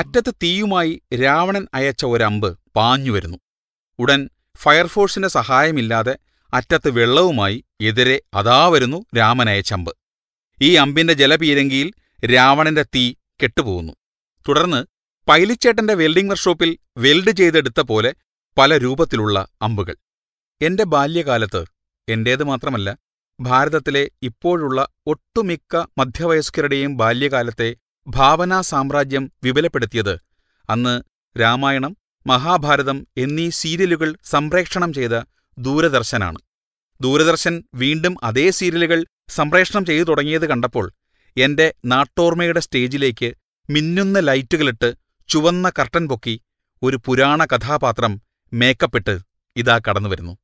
അറ്റത്ത് തീയുമായി രാവണൻ അയച്ച ഒരമ്പ് പാഞ്ഞുവരുന്നു ഉടൻ ഫയർഫോഴ്സിന്റെ സഹായമില്ലാതെ അറ്റത്ത് വെള്ളവുമായി എതിരെ അതാ വരുന്നു രാമനയച്ചമ്പ് ഈ അമ്പിന്റെ ജലപീരങ്കിയിൽ രാവണന്റെ തീ കെട്ടുപോകുന്നു തുടർന്ന് പൈലിച്ചേട്ടന്റെ വെൽഡിംഗ് വർക്ക്ഷോപ്പിൽ വെൽഡ് ചെയ്തെടുത്ത പോലെ പല രൂപത്തിലുള്ള അമ്പുകൾ എന്റെ ബാല്യകാലത്ത് എന്റേത് മാത്രമല്ല ഭാരതത്തിലെ ഇപ്പോഴുള്ള ഒട്ടുമിക്ക മധ്യവയസ്കരുടെയും ബാല്യകാലത്തെ ഭാവനാ സാമ്രാജ്യം വിപുലപ്പെടുത്തിയത് അന്ന് രാമായണം മഹാഭാരതം എന്നീ സീരിയലുകൾ സംപ്രേക്ഷണം ചെയ്ത ദൂരദർശനാണ് ദൂരദർശൻ വീണ്ടും അതേ സീരിയലുകൾ സംപ്രേഷണം ചെയ്തു തുടങ്ങിയത് കണ്ടപ്പോൾ എന്റെ നാട്ടോർമ്മയുടെ സ്റ്റേജിലേക്ക് മിന്നുന്ന ലൈറ്റുകളിട്ട് ചുവന്ന കർട്ടൻ പൊക്കി ഒരു പുരാണ കഥാപാത്രം മേക്കപ്പിട്ട് ഇതാ കടന്നുവരുന്നു